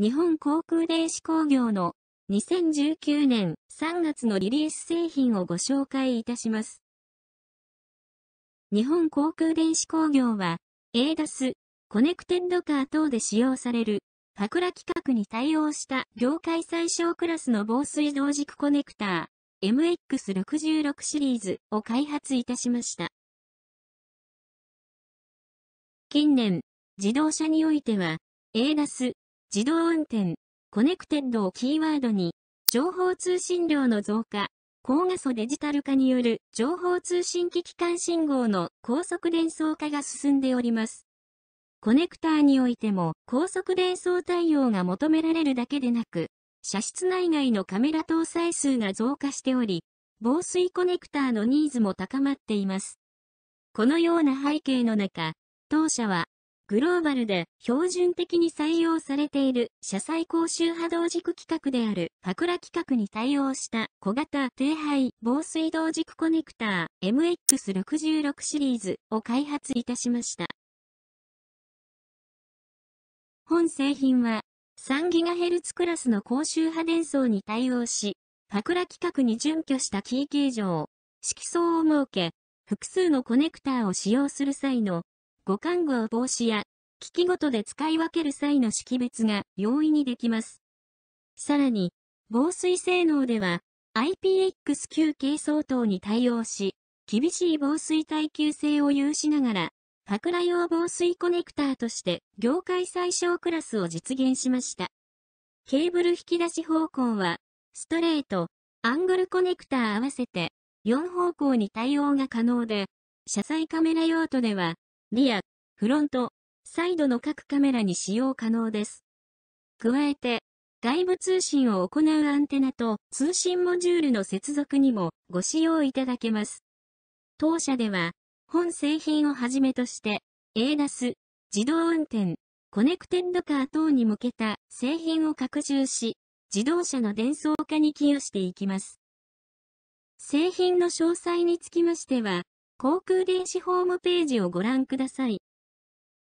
日本航空電子工業の2019年3月のリリース製品をご紹介いたします。日本航空電子工業は、ADAS、コネクテッドカー等で使用される、パクラ規格に対応した業界最小クラスの防水同軸コネクター、MX66 シリーズを開発いたしました。近年、自動車においては、ADAS、自動運転、コネクテッドをキーワードに、情報通信量の増加、高画素デジタル化による情報通信機器間信号の高速伝送化が進んでおります。コネクターにおいても高速伝送対応が求められるだけでなく、車室内外のカメラ搭載数が増加しており、防水コネクターのニーズも高まっています。このような背景の中、当社はグローバルで標準的に採用されている車載高周波動軸規格であるパクラ規格に対応した小型低配防水動軸コネクター MX66 シリーズを開発いたしました。本製品は 3GHz クラスの高周波電装に対応し、パクラ規格に準拠したキー形状、色相を設け、複数のコネクターを使用する際の五感語防止や、機器ごとで使い分ける際の識別が容易にできます。さらに、防水性能では、IPX9 系相当に対応し、厳しい防水耐久性を有しながら、パク用防水コネクターとして業界最小クラスを実現しました。ケーブル引き出し方向は、ストレート、アングルコネクター合わせて4方向に対応が可能で、車載カメラ用途ではリア、フロント、サイドの各カメラに使用可能です。加えて、外部通信を行うアンテナと通信モジュールの接続にもご使用いただけます。当社では、本製品をはじめとして、ADAS、自動運転、コネクテッドカー等に向けた製品を拡充し、自動車の伝送化に寄与していきます。製品の詳細につきましては、航空電子ホームページをご覧ください。